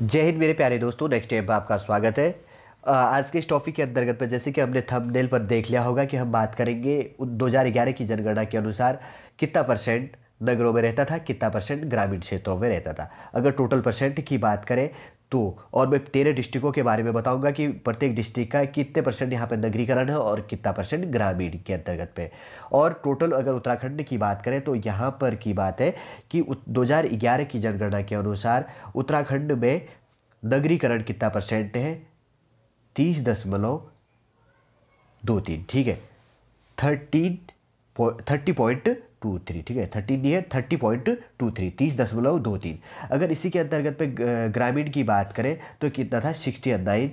जय हिंद मेरे प्यारे दोस्तों नेक्स्ट टाइम आपका स्वागत है आज के इस टॉपिक के अंतर्गत पर जैसे कि हमने थंबनेल पर देख लिया होगा कि हम बात करेंगे उन 2011 की जनगणना के अनुसार कितना परसेंट नगरों में रहता था कितना परसेंट ग्रामीण क्षेत्रों में रहता था अगर टोटल परसेंट की बात करें तो और मैं तेरह डिस्ट्रिक्टों के बारे में बताऊंगा कि प्रत्येक डिस्ट्रिक्ट का कितने परसेंट यहाँ पर नगरीकरण है और कितना परसेंट ग्रामीण के अंतर्गत पे और टोटल अगर उत्तराखंड की बात करें तो यहाँ पर की बात है कि 2011 की जनगणना के अनुसार उत्तराखंड में नगरीकरण कितना परसेंट है तीस दशमलव दो तीन ठीक है thirteen thirty point two three ठीक है थर्टी दी है थर्टी पॉइंट टू थ्री तीस दशमलव दो तीन अगर इसी के अंतर्गत पे ग्रामीण की बात करें तो कितना था sixty nine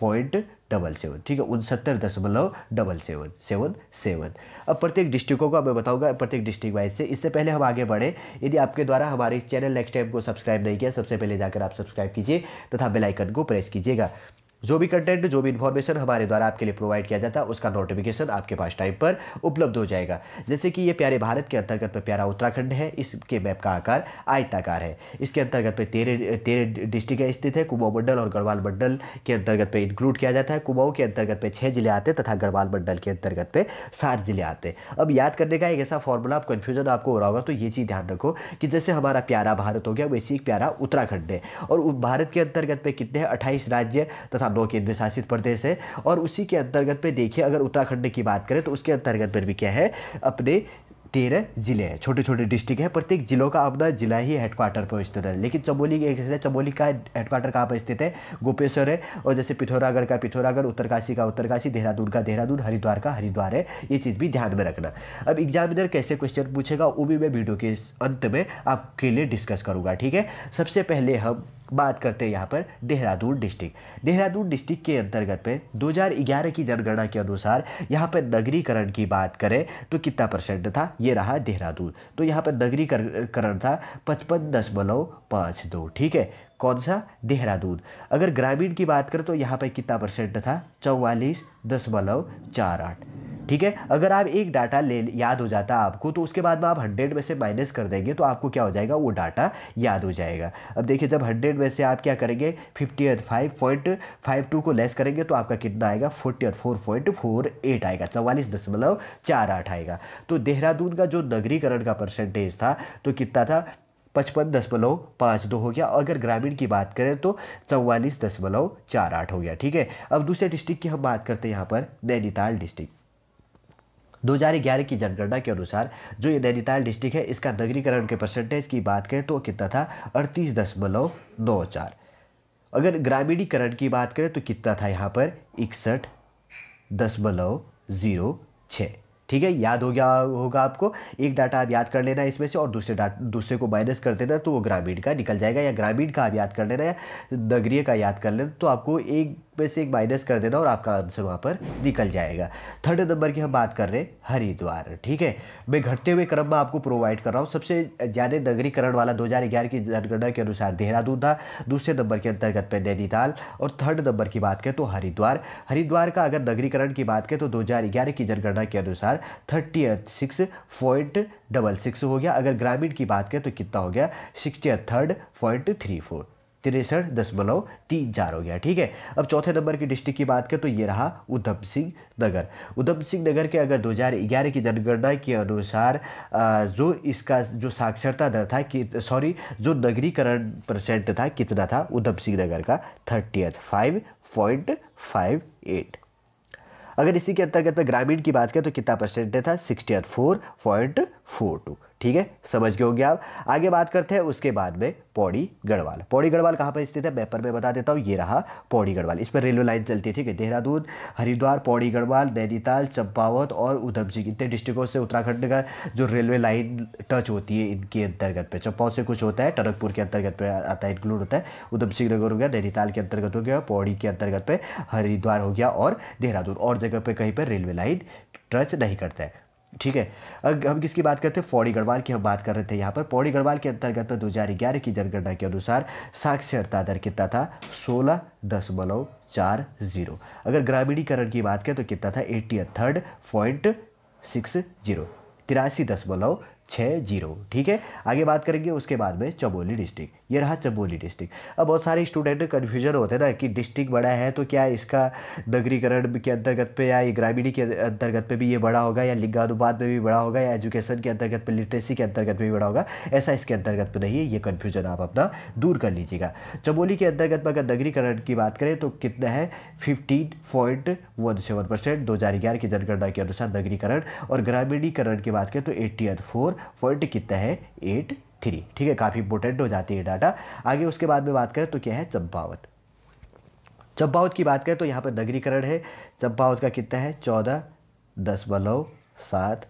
point double seven ठीक है उनसत्तर दशमलव डबल सेवन सेवन सेवन अब प्रत्येक डिस्ट्रिक्टों को मैं बताऊंगा प्रत्येक डिस्ट्रिक्ट वाइज से इससे पहले हम आगे बढ़े यदि आपके द्वारा हमारे चैनल नेक्स्ट टाइम को सब्सक्राइब नहीं किया सबसे पहले जाकर आप सब्सक्राइब कीजिए तथा बेलाइकन को प्रेस कीजिएगा जो भी कंटेंट जो भी इन्फॉर्मेशन हमारे द्वारा आपके लिए प्रोवाइड किया जाता है उसका नोटिफिकेशन आपके पास टाइम पर उपलब्ध हो जाएगा जैसे कि ये प्यारे भारत के अंतर्गत पर प्यारा उत्तराखंड है इसके मैप का आकार आयताकार है इसके अंतर्गत पर तेरह तेरह डिस्ट्रिक्ट स्थित है कुमाऊ मंडल और गढ़वाल मंडल के अंतर्गत पर इंक्लूड किया जाता है कुमाऊं के अंतर्गत पर छः जिले आते हैं तथा गढ़वाल मंडल के अंतर्गत पर सात जिले आते हैं अब याद करने का एक ऐसा फॉर्मूला आप कन्फ्यूजन आपको हो रहा होगा तो ये चीज़ ध्यान रखो कि जैसे हमारा प्यारा भारत हो गया वैसे ही प्यारा उत्तराखंड है और भारत के अंतर्गत पर कितने हैं अट्ठाईस राज्य तथा ब्लॉक केंद्र शासित प्रदेश है और उसी के अंतर्गत पे देखिए अगर उत्तराखंड की बात करें तो उसके अंतर्गत पर भी क्या है अपने तेरह जिले हैं छोटे छोटे डिस्ट्रिक्ट हैं प्रत्येक जिलों का अपना जिला ही हेडक्वार्टर पर स्थित है लेकिन चमोली एक जैसे चमोली का हेडक्वार्टर कहाँ पर स्थित है गोपेश्वर है और जैसे पिथौरागढ़ का पिथौरागढ़ उत्तरकाशी का उत्तरकाशी देहरादून का देहरादून हरिद्वार का हरिद्वार है ये चीज़ भी ध्यान में रखना अब एग्जामिनर कैसे क्वेश्चन पूछेगा वो भी मैं वीडियो के अंत में आपके लिए डिस्कस करूँगा ठीक है सबसे पहले हम बात करते हैं यहाँ पर देहरादून डिस्ट्रिक्ट देहरादून डिस्ट्रिक्ट के अंतर्गत पे 2011 की जनगणना के अनुसार यहाँ पर नगरीकरण की बात करें तो कितना परसेंट था ये रहा देहरादून तो यहाँ पर नगरीकरण था पचपन दशमलव पाँच दो ठीक है कौन सा देहरादून अगर ग्रामीण की बात करें तो यहाँ पर कितना परसेंट था चौवालीस दशमलव चार आठ ठीक है अगर आप एक डाटा ले याद हो जाता आपको तो उसके बाद में आप हंड्रेड में से माइनस कर देंगे तो आपको क्या हो जाएगा वो डाटा याद हो जाएगा अब देखिए जब हंड्रेड में से आप क्या करेंगे fifty five point five two को लेस करेंगे तो आपका कितना आएगा फोर्टी और फोर पॉइंट फोर एट आएगा चवालीस दशमलव चार आठ आएगा तो देहरादून का जो नगरीकरण का परसेंटेज था तो कितना था पचपन दशमलव पाँच दो हो गया अगर ग्रामीण की बात करें तो चौवालीस दशमलव चार आठ हो गया ठीक है अब दूसरे डिस्ट्रिक्ट की हम बात करते हैं यहाँ पर नैनीताल डिस्ट्रिक्ट 2011 की जनगणना के अनुसार जो ये नैनीताल डिस्ट्रिक्ट है इसका नगरीकरण के परसेंटेज की बात करें तो कितना था अड़तीस दशमलव नौ चार अगर ग्रामीणीकरण की बात करें तो कितना था यहाँ पर इकसठ दशमलव ज़ीरो छः ठीक है याद हो गया होगा आपको एक डाटा आप याद कर लेना इसमें से और दूसरे डाटा दूसरे को माइनस कर देना तो वो ग्रामीण का निकल जाएगा या ग्रामीण का आप याद कर लेना या नगरीय का याद कर लेना तो आपको एक में से एक माइनस कर देना और आपका आंसर वहाँ पर निकल जाएगा थर्ड नंबर की हम बात कर रहे हैं हरिद्वार ठीक है मैं घटते हुए क्रम में आपको प्रोवाइड कर रहा हूँ सबसे ज़्यादा नगरीकरण वाला 2011 की जनगणना के अनुसार देहरादून था दूसरे नंबर के अंतर्गत पे नैनीताल और थर्ड नंबर की बात करें तो हरिद्वार हरिद्वार का अगर नगरीकरण की बात करें तो दो की जनगणना के अनुसार thirty six point double six हो गया अगर ग्रामीण की बात करें तो कितना हो गया sixty third point three four तिरसठ दशमलव तीन चार हो गया ठीक है अब चौथे नंबर की डिस्ट्रिक्ट की बात करें तो ये रहा उधम सिंह नगर उधम सिंह नगर के अगर 2011 की जनगणना के अनुसार जो इसका जो साक्षरता दर था कि सॉरी जो नगरीकरण परसेंट था कितना था उधम सिंह नगर का thirty eighth five point five eight अगर इसी के अंतर्गत में ग्रामीण की बात करें तो कितना परसेंट था sixty four point four two ठीक है समझ गए होंगे आप आगे बात करते हैं उसके बाद में पौड़ी गढ़वाल पौड़ी गढ़वाल कहाँ पर स्थित है मैपर में बता देता हूँ ये रहा पौड़ी गढ़वाल इस पर रेलवे लाइन चलती है ठीक है देहरादून हरिद्वार पौड़ी गढ़वाल नैनीताल चंपावत और उधम सिंह इतने डिस्ट्रिक्टों से उत्तराखंड का जो रेलवे लाइन टच होती है इनके अंतर्गत पे चंपावत से कुछ होता है टनकपुर के अंतर्गत पे आता है इंक्लूड होता है उधम सिंह नगर हो गया नैनीताल के अंतर्गत हो गया पौड़ी के अंतर्गत पे हरिद्वार हो गया और देहरादून और जगह पर कहीं पर रेलवे लाइन टच नहीं करता है ठीक है अब हम किसकी बात करते हैं पौड़ी गढ़वाल की हम बात कर रहे थे यहाँ पर पौड़ी गढ़वाल के अंतर्गत तो दो हज़ार ग्यारह की जनगणना के अनुसार साक्षरता दर कितना था सोलह दशमलव चार जीरो अगर ग्रामीणीकरण की बात करें तो कितना था eighty third point six zero तिरासी दशमलव छः जीरो ठीक है आगे बात करेंगे उसके बाद में चबोली डिस्ट्रिक्ट ये रहा चबोली डिस्ट्रिक्ट अब बहुत सारे स्टूडेंट कन्फ्यूजन होते हैं ना कि डिस्ट्रिक्ट बड़ा है तो क्या इसका नगरीकरण के अंतर्गत पे या ग्रामीणी के अंतर्गत पे भी ये बड़ा होगा या लिंगानुपात में भी बड़ा होगा या एजुकेशन के अंतर्गत पर लिटरेसी के अंतर्गत भी बड़ा होगा ऐसा इसके अंतर्गत पर नहीं है ये कन्फ्यूजन आप अपना दूर कर लीजिएगा चबोली के अंतर्गत अगर नगरीकरण की बात करें तो कितना है fifteen point one seven percent दो हज़ार ग्यारह की जनगणना के अनुसार नगरीकरण और ग्रामीणीकरण की बात करें तो एट्टी फोर फोर फोर्टी कितना है एट थ्री ठीक है काफ़ी इंपोर्टेंट हो जाती है डाटा आगे उसके बाद में बात करें तो क्या है चंपावत चंपावत की बात करें तो यहाँ पर नगरीकरण है चंपावत का कितना है चौदह दशमलव सात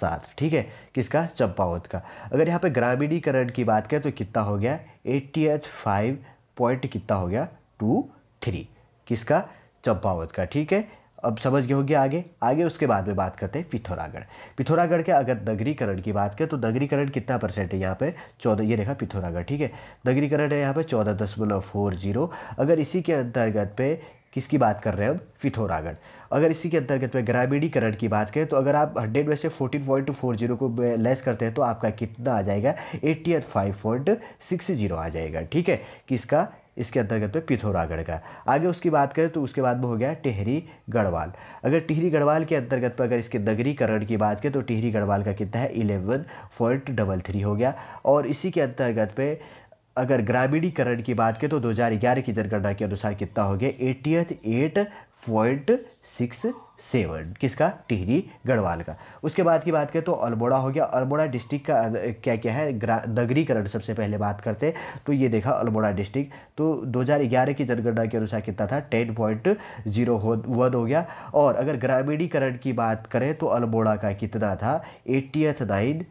सात ठीक है किसका चंपावत का अगर यहाँ पर ग्रामीणीकरण की बात करें तो कितना हो गया एट्टी एच फाइव पॉइंट कितना हो गया टू थ्री किसका चंपावत का ठीक है अब समझ गए होंगे आगे आगे उसके बाद में बात करते हैं पिथौरागढ़ पिथौरागढ़ के अगर नगरीकरण की बात करें तो नगरीकरण कितना परसेंट है यहाँ पे चौदह ये देखा पिथौरागढ़ ठीक है नगरीकरण है यहाँ पे चौदह दशमलव फोर जीरो अगर इसी के अंतर्गत पे किसकी बात कर रहे हैं हम पिथौरागढ़ अगर इसी के अंतर्गत में ग्रामीणीकरण की बात करें तो अगर आप हंड्रेड में से fourteen point two four zero को लेस करते हैं तो आपका कितना आ जाएगा eighty eight five point six zero आ जाएगा ठीक है किसका इसके अंतर्गत में पिथौरागढ़ का आगे उसकी बात करें तो उसके बाद में हो गया टिहरी गढ़वाल अगर टिहरी गढ़वाल के अंतर्गत पर अगर इसके नगरीकरण की बात करें तो टिहरी गढ़वाल का कितना है इलेवन पॉइंट डबल थ्री हो गया और इसी के अंतर्गत पे अगर ग्रामीणीकरण की बात करें तो 2011 की जनगणना के अनुसार कितना हो गया eightieth eight point six seven किसका टिहरी गढ़वाल का उसके बाद की बात करें तो अल्मोड़ा हो गया अल्मोड़ा डिस्ट्रिक्ट का क्या क्या है नगरीकरण सबसे पहले बात करते तो ये देखा अल्मोड़ा डिस्ट्रिक्ट तो 2011 की जनगणना के अनुसार कितना था टेन पॉइंट जीरो हो वन हो गया और अगर ग्रामीणीकरण की बात करें तो अल्मोड़ा का कितना था eighty nine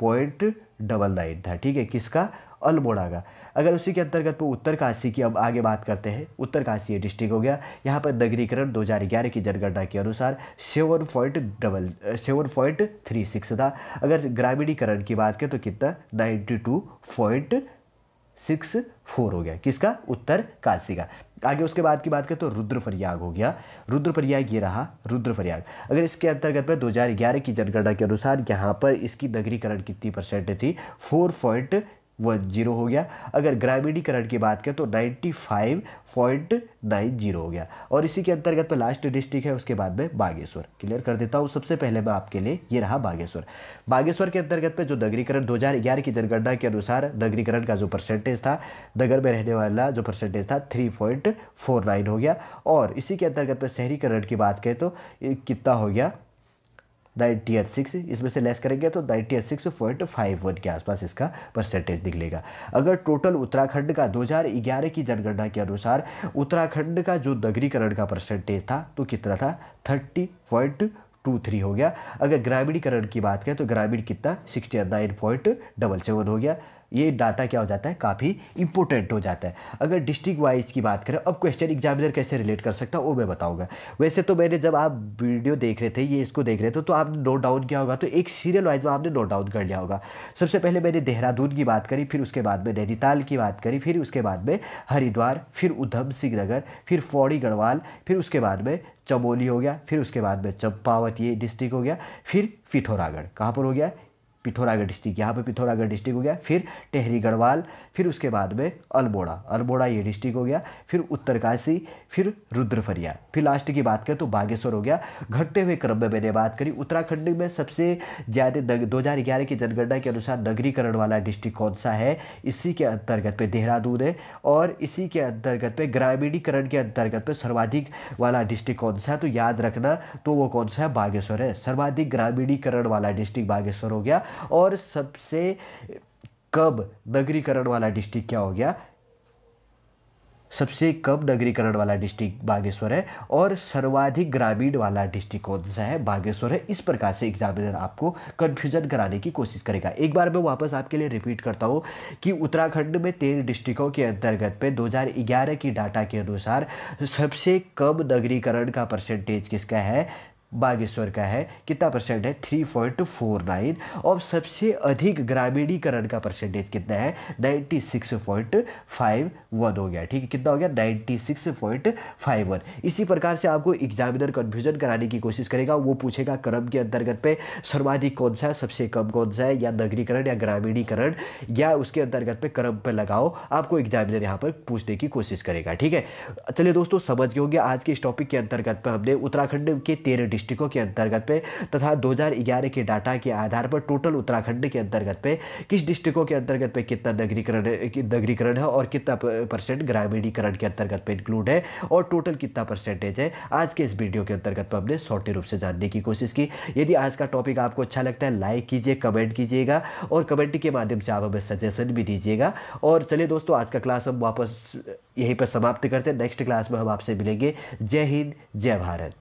point double nine था ठीक है किसका अल्मोड़ा का अगर उसी के अंतर्गत उत्तर उत्तरकाशी की अब आगे बात करते हैं उत्तरकाशी डिस्ट्रिक्ट हो गया यहाँ पर नगरीकरण 2011 की जनगणना के अनुसार seven point double seven point three six था अगर ग्रामीणीकरण की बात करें तो कितना ninety two point six four हो गया किसका उत्तर काशी का आगे उसके बाद की बात करें तो रुद्रप्रयाग हो गया रुद्रप्रयाग ये रहा रुद्रप्रयाग अगर इसके अंतर्गत में 2011 की जनगणना के अनुसार यहाँ पर इसकी नगरीकरण कितनी परसेंट थी फोर पॉइंट वह जीरो हो गया अगर करंट की बात करें तो ninety five point nine zero हो गया और इसी के अंतर्गत पे लास्ट डिस्ट्रिक्ट है उसके बाद में बागेश्वर क्लियर कर देता हूँ सबसे पहले मैं आपके लिए ये रहा बागेश्वर बागेश्वर के अंतर्गत पे जो नगरीकरण 2011 की जनगणना के अनुसार नगरीकरण का जो परसेंटेज था नगर में रहने वाला जो परसेंटेज था थ्री पॉइंट फोर नाइन हो गया और इसी के अंतर्गत पर शहरीकरण की बात करें तो कितना हो गया नाइन्टी एट सिक्स इसमें से लेस करेंगे तो ninety eight six point five one के आसपास इसका परसेंटेज निकलेगा अगर टोटल उत्तराखंड का दो हज़ार ग्यारह की जनगणना के अनुसार उत्तराखंड का जो नगरीकरण का परसेंटेज था तो कितना था थर्टी पॉइंट टू थ्री हो गया अगर ग्रामीणीकरण की बात करें तो ग्रामीण कितना sixty nine point double seven हो गया ये डाटा क्या हो जाता है काफ़ी इंपॉर्टेंट हो जाता है अगर डिस्ट्रिक्ट वाइज की बात करें अब क्वेश्चन एग्जामिनर कैसे रिलेट कर सकता है वो मैं बताऊँगा वैसे तो मैंने जब आप वीडियो देख रहे थे ये इसको देख रहे थे तो आपने नोट डाउन किया होगा तो एक सीरियल वाइज में आपने नोट डाउन कर लिया होगा सबसे पहले मैंने देहरादून की बात करी फिर उसके बाद में नैनीताल की बात करी फिर उसके बाद में हरिद्वार फिर उधम सिंह नगर फिर फौड़ी गढ़वाल फिर उसके बाद में चमोली हो गया फिर उसके बाद में चंपावत ये डिस्ट्रिक्ट हो गया फिर पिथौरागढ़ कहाँ पर हो गया पिथौरागढ़ डिस्ट्रिक्ट यहाँ पे पिथौरागढ़ डिस्ट्रिक्ट हो गया फिर टेहरी गढ़वाल फिर उसके बाद में अल्बोड़ा अल्बोड़ा ये डिस्ट्रिक्ट हो गया फिर उत्तरकाशी फिर रुद्रफरिया फिर लास्ट की बात करें तो बागेश्वर हो गया घटते हुए क्रम में मैंने बात करी उत्तराखंड में सबसे ज़्यादा दो की जनगणना के अनुसार नगरीकरण वाला डिस्ट्रिक्ट कौन सा है इसी के अंतर्गत पे देहरादून है और इसी के अंतर्गत पे ग्रामीणीकरण के अंतर्गत पे सर्वाधिक वाला डिस्ट्रिक्ट कौन सा है तो याद रखना तो वो कौन सा है बागेश्वर है सर्वाधिक ग्रामीणीकरण वाला डिस्ट्रिक्ट बागेश्वर हो गया और सबसे कब नगरीकरण वाला डिस्ट्रिक्ट क्या हो गया सबसे कम नगरीकरण वाला डिस्ट्रिक्ट बागेश्वर है और सर्वाधिक ग्रामीण वाला डिस्ट्रिक्ट कौन सा है बागेश्वर है इस प्रकार से एग्जामिनर आपको कन्फ्यूजन कराने की कोशिश करेगा एक बार मैं वापस आपके लिए रिपीट करता हूँ कि उत्तराखंड में तेरह डिस्ट्रिक्टों के अंतर्गत पे 2011 की डाटा के अनुसार सबसे कम नगरीकरण का परसेंटेज किसका है बागेश्वर का है कितना परसेंट है थ्री पॉइंट फोर नाइन और सबसे अधिक ग्रामीणीकरण का परसेंटेज कितना है ninety six point five one हो गया ठीक है कितना हो गया ninety six point five one इसी प्रकार से आपको एग्जामिनर कन्फ्यूजन कराने की कोशिश करेगा वो पूछेगा क्रम के अंतर्गत पे सर्वाधिक कौन सा है सबसे कम कौन सा है या नगरीकरण या ग्रामीणीकरण या उसके अंतर्गत पे क्रम पर लगाओ आपको एग्जामिनर यहाँ पर पूछने की कोशिश करेगा ठीक है चलिए दोस्तों समझ गए होंगे आज के इस टॉपिक के अंतर्गत पर हमने उत्तराखंड के तेरह डिस्ट्रिक्टों के अंतर्गत पे तथा 2011 के डाटा के आधार पर टोटल उत्तराखंड के अंतर्गत पे किस डिस्ट्रिक्टों के अंतर्गत पे कितना नगरीकरण नगरीकरण है और कितना परसेंट ग्रामीणीकरण के अंतर्गत पे इंक्लूड है और टोटल कितना परसेंटेज है आज के इस वीडियो के अंतर्गत पर हमने सौटे रूप से जानने की कोशिश की यदि आज का टॉपिक आपको अच्छा लगता है लाइक कीजिए कमेंट कीजिएगा और कमेंट के माध्यम से आप हमें सजेशन भी दीजिएगा और चलिए दोस्तों आज का क्लास हम वापस यहीं पर समाप्त करते हैं नेक्स्ट क्लास में हम आपसे मिलेंगे जय हिंद जय भारत